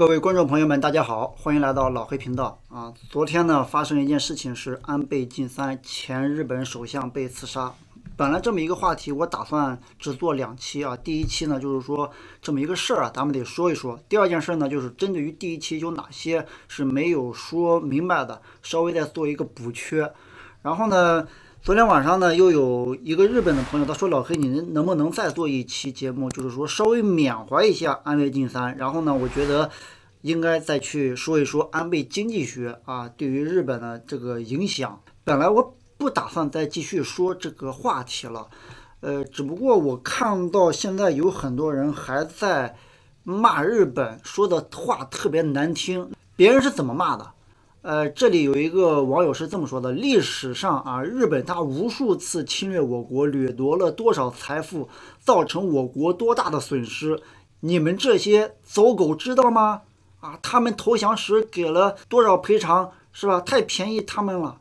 各位观众朋友们，大家好，欢迎来到老黑频道啊！昨天呢，发生一件事情是安倍晋三前日本首相被刺杀。本来这么一个话题，我打算只做两期啊。第一期呢，就是说这么一个事儿啊，咱们得说一说；第二件事呢，就是针对于第一期有哪些是没有说明白的，稍微再做一个补缺。然后呢？昨天晚上呢，又有一个日本的朋友，他说：“老黑，你能不能再做一期节目，就是说稍微缅怀一下安倍晋三？然后呢，我觉得应该再去说一说安倍经济学啊，对于日本的这个影响。本来我不打算再继续说这个话题了，呃，只不过我看到现在有很多人还在骂日本，说的话特别难听。别人是怎么骂的？”呃，这里有一个网友是这么说的：历史上啊，日本他无数次侵略我国，掠夺了多少财富，造成我国多大的损失？你们这些走狗知道吗？啊，他们投降时给了多少赔偿，是吧？太便宜他们了。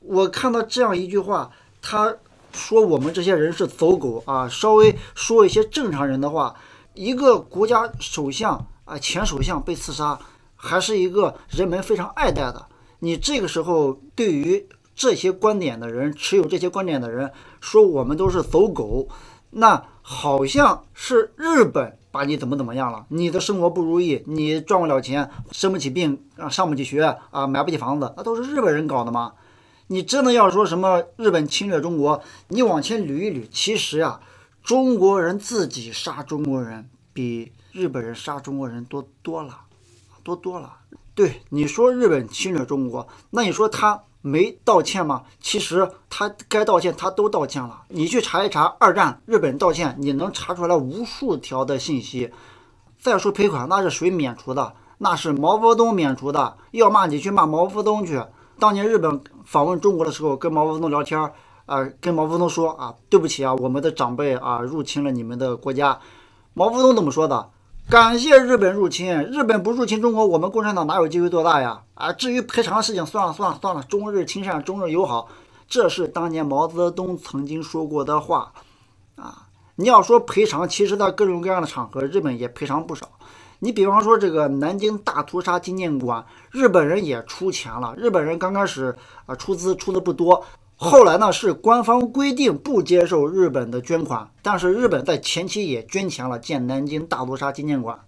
我看到这样一句话，他说我们这些人是走狗啊，稍微说一些正常人的话，一个国家首相啊，前首相被刺杀。还是一个人们非常爱戴的。你这个时候对于这些观点的人，持有这些观点的人说我们都是走狗，那好像是日本把你怎么怎么样了？你的生活不如意，你赚不了钱，生不起病，上不起学啊，买不起房子，那都是日本人搞的吗？你真的要说什么日本侵略中国？你往前捋一捋，其实啊，中国人自己杀中国人比日本人杀中国人多多了。多多了，对你说日本侵略中国，那你说他没道歉吗？其实他该道歉，他都道歉了。你去查一查二战日本道歉，你能查出来无数条的信息。再说赔款，那是谁免除的？那是毛泽东免除的。要骂你去骂毛泽东去。当年日本访问中国的时候，跟毛泽东聊天，啊，跟毛泽东说啊，对不起啊，我们的长辈啊入侵了你们的国家。毛泽东怎么说的？感谢日本入侵，日本不入侵中国，我们共产党哪有机会做大呀？啊，至于赔偿的事情，算了算了算了，中日亲善，中日友好，这是当年毛泽东曾经说过的话啊。你要说赔偿，其实，在各种各样的场合，日本也赔偿不少。你比方说这个南京大屠杀纪念馆，日本人也出钱了，日本人刚开始啊，出资出的不多。后来呢，是官方规定不接受日本的捐款，但是日本在前期也捐钱了建南京大屠杀纪念馆，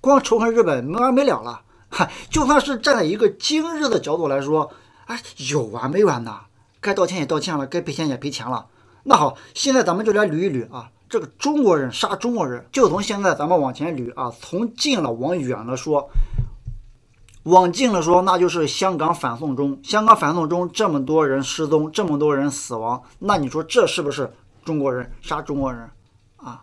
光仇恨日本没完没了了。嗨，就算是站在一个今日的角度来说，哎，有完没完呐？该道歉也道歉了，该赔钱也赔钱了。那好，现在咱们就来捋一捋啊，这个中国人杀中国人，就从现在咱们往前捋啊，从近了往远了说。往近了说，那就是香港反送中。香港反送中这么多人失踪，这么多人死亡，那你说这是不是中国人杀中国人啊？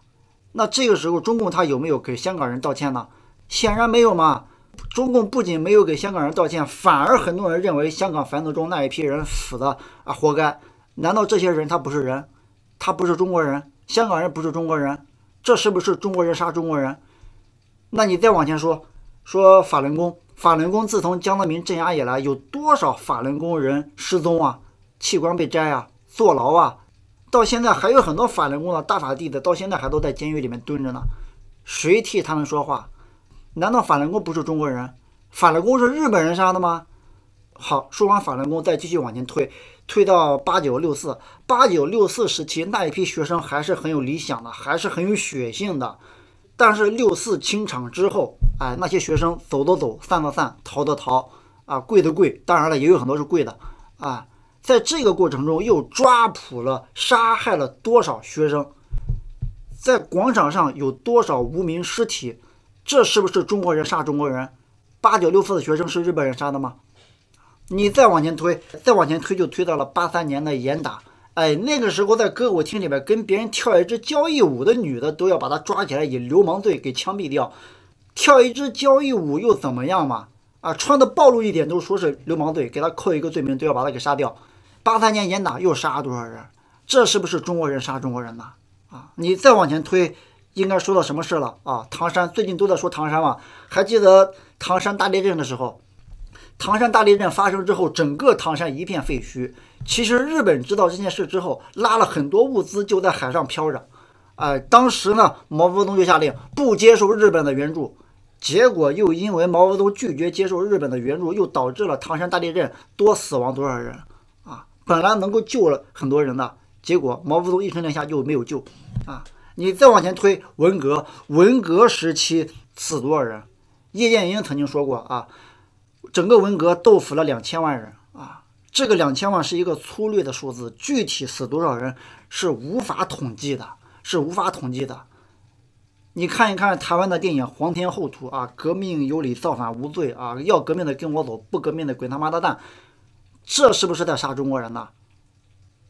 那这个时候，中共他有没有给香港人道歉呢？显然没有嘛！中共不仅没有给香港人道歉，反而很多人认为香港反送中那一批人死的啊，活该。难道这些人他不是人，他不是中国人，香港人不是中国人，这是不是中国人杀中国人？那你再往前说，说法轮功。法轮功自从江泽民镇压以来，有多少法轮功人失踪啊？器官被摘啊？坐牢啊？到现在还有很多法轮功的大法弟子，到现在还都在监狱里面蹲着呢。谁替他们说话？难道法轮功不是中国人？法轮功是日本人杀的吗？好，说完法轮功，再继续往前推，推到八九六四。八九六四时期，那一批学生还是很有理想的，还是很有血性的。但是六四清场之后，哎，那些学生走的走，散的散，逃的逃，啊，跪的跪，当然了，也有很多是跪的，啊，在这个过程中又抓捕了、杀害了多少学生？在广场上有多少无名尸体？这是不是中国人杀中国人？八九六四的学生是日本人杀的吗？你再往前推，再往前推，就推到了八三年的严打。哎，那个时候在歌舞厅里边跟别人跳一支交谊舞的女的，都要把她抓起来以流氓罪给枪毙掉。跳一支交谊舞又怎么样嘛？啊，穿的暴露一点都说是流氓罪，给她扣一个罪名都要把她给杀掉。八三年严打又杀了多少人？这是不是中国人杀中国人呢？啊，你再往前推，应该说到什么事了啊？唐山最近都在说唐山嘛？还记得唐山大地震的时候？唐山大地震发生之后，整个唐山一片废墟。其实日本知道这件事之后，拉了很多物资，就在海上漂着。哎，当时呢，毛泽东就下令不接受日本的援助。结果又因为毛泽东拒绝接受日本的援助，又导致了唐山大地震多死亡多少人啊？本来能够救了很多人呢，结果毛泽东一声令下就没有救。啊，你再往前推，文革，文革时期死多少人？叶剑英曾经说过啊。整个文革斗死了两千万人啊，这个两千万是一个粗略的数字，具体死多少人是无法统计的，是无法统计的。你看一看台湾的电影《皇天厚土》啊，革命有理，造反无罪啊，要革命的跟我走，不革命的滚他妈的蛋，这是不是在杀中国人呢？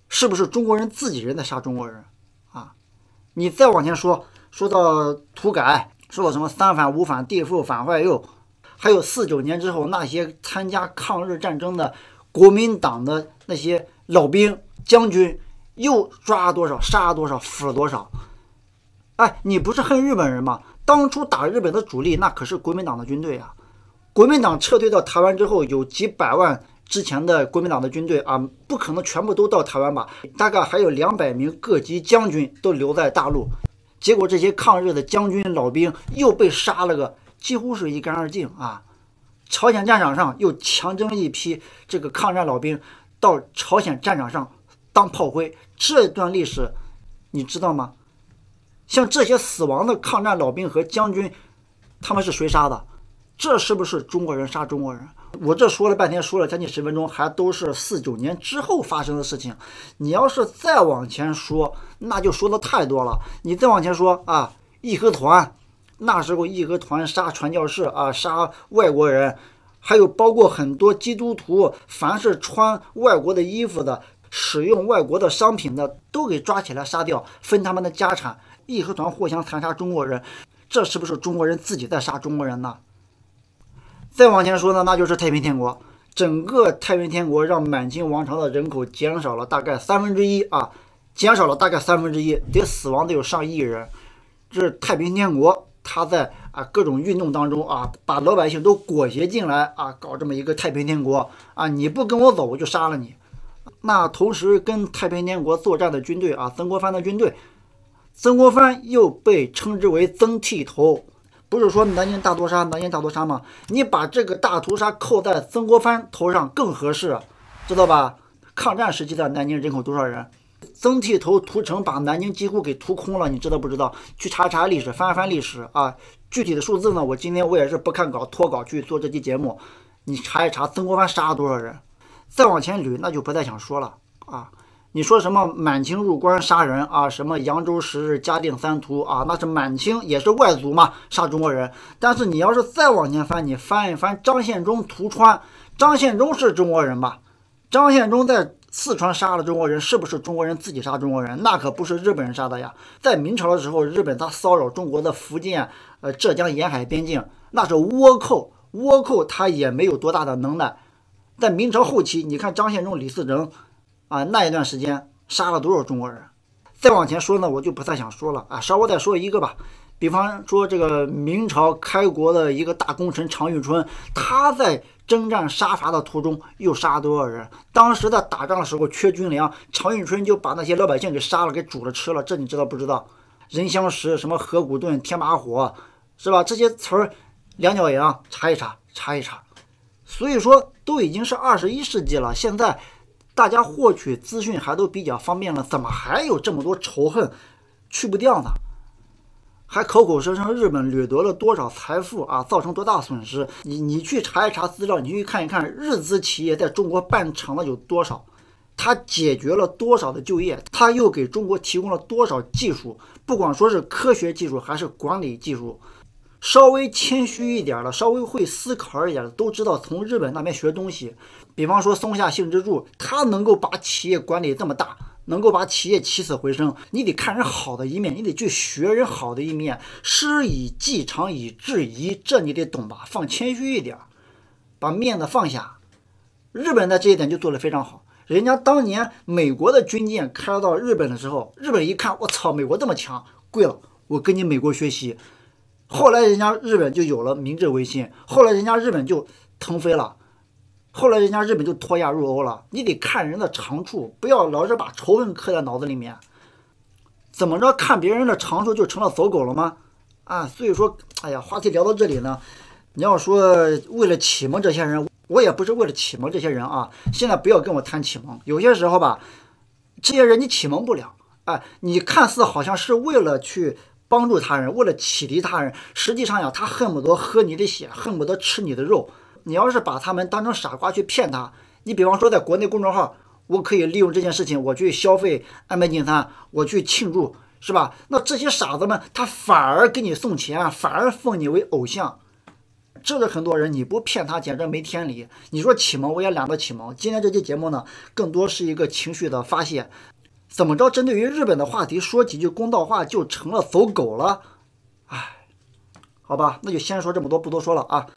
是不是中国人自己人在杀中国人啊？你再往前说，说到土改，说到什么三反五反地富反坏右。还有四九年之后那些参加抗日战争的国民党的那些老兵将军，又抓多少，杀多少，俘了多少？哎，你不是恨日本人吗？当初打日本的主力那可是国民党的军队啊！国民党撤退到台湾之后，有几百万之前的国民党的军队啊，不可能全部都到台湾吧？大概还有两百名各级将军都留在大陆，结果这些抗日的将军老兵又被杀了个。几乎是一干二净啊！朝鲜战场上又强征一批这个抗战老兵到朝鲜战场上当炮灰，这段历史你知道吗？像这些死亡的抗战老兵和将军，他们是谁杀的？这是不是中国人杀中国人？我这说了半天，说了将近十分钟，还都是四九年之后发生的事情。你要是再往前说，那就说的太多了。你再往前说啊，义和团。那时候义和团杀传教士啊，杀外国人，还有包括很多基督徒，凡是穿外国的衣服的、使用外国的商品的，都给抓起来杀掉，分他们的家产。义和团互相残杀中国人，这是不是中国人自己在杀中国人呢？再往前说呢，那就是太平天国，整个太平天国让满清王朝的人口减少了大概三分之一啊，减少了大概三分之一，得死亡得有上亿人，这是太平天国。他在啊各种运动当中啊，把老百姓都裹挟进来啊，搞这么一个太平天国啊！你不跟我走，我就杀了你。那同时跟太平天国作战的军队啊，曾国藩的军队，曾国藩又被称之为曾剃头，不是说南京大屠杀，南京大屠杀吗？你把这个大屠杀扣在曾国藩头上更合适，知道吧？抗战时期的南京人口多少人？曾剃头屠城，把南京几乎给屠空了，你知道不知道？去查查历史，翻翻历史啊！具体的数字呢？我今天我也是不看稿、脱稿去做这期节目。你查一查，曾国藩杀了多少人？再往前捋，那就不再想说了啊！你说什么满清入关杀人啊？什么扬州十日、嘉定三屠啊？那是满清也是外族嘛，杀中国人。但是你要是再往前翻，你翻一翻张献忠屠川，张献忠是中国人吧？张献忠在。四川杀了中国人，是不是中国人自己杀中国人？那可不是日本人杀的呀。在明朝的时候，日本他骚扰中国的福建、呃浙江沿海边境，那是倭寇，倭寇他也没有多大的能耐。在明朝后期，你看张献忠、李自成，啊那一段时间杀了多少中国人？再往前说呢，我就不太想说了啊，稍微再说一个吧。比方说，这个明朝开国的一个大功臣常遇春，他在征战杀伐的途中又杀了多少人？当时的打仗的时候缺军粮，常遇春就把那些老百姓给杀了，给煮了吃了。这你知道不知道？人相识，什么河谷顿、天马火，是吧？这些词儿，两脚羊，查一查，查一查。所以说，都已经是二十一世纪了，现在大家获取资讯还都比较方便了，怎么还有这么多仇恨去不掉呢？还口口声声日本掠夺了多少财富啊，造成多大损失？你你去查一查资料，你去看一看日资企业在中国办成了有多少，它解决了多少的就业，它又给中国提供了多少技术？不管说是科学技术还是管理技术，稍微谦虚一点的，稍微会思考一点的都知道，从日本那边学东西，比方说松下幸之助，他能够把企业管理这么大。能够把企业起死回生，你得看人好的一面，你得去学人好的一面，师以技长以制夷，这你得懂吧？放谦虚一点，把面子放下。日本的这一点就做得非常好，人家当年美国的军舰开到日本的时候，日本一看，我操，美国这么强，跪了，我跟你美国学习。后来人家日本就有了明治维新，后来人家日本就腾飞了。后来人家日本就脱亚入欧了，你得看人的长处，不要老是把仇恨刻在脑子里面。怎么着看别人的长处就成了走狗了吗？啊，所以说，哎呀，话题聊到这里呢，你要说为了启蒙这些人，我也不是为了启蒙这些人啊。现在不要跟我谈启蒙，有些时候吧，这些人你启蒙不了。哎，你看似好像是为了去帮助他人，为了启迪他人，实际上呀，他恨不得喝你的血，恨不得吃你的肉。你要是把他们当成傻瓜去骗他，你比方说在国内公众号，我可以利用这件事情，我去消费、安排进餐、我去庆祝，是吧？那这些傻子们，他反而给你送钱，反而奉你为偶像，这是很多人，你不骗他简直没天理。你说启蒙我也懒得启蒙。今天这期节目呢，更多是一个情绪的发泄。怎么着，针对于日本的话题说几句公道话就成了走狗了？唉，好吧，那就先说这么多，不多说了啊。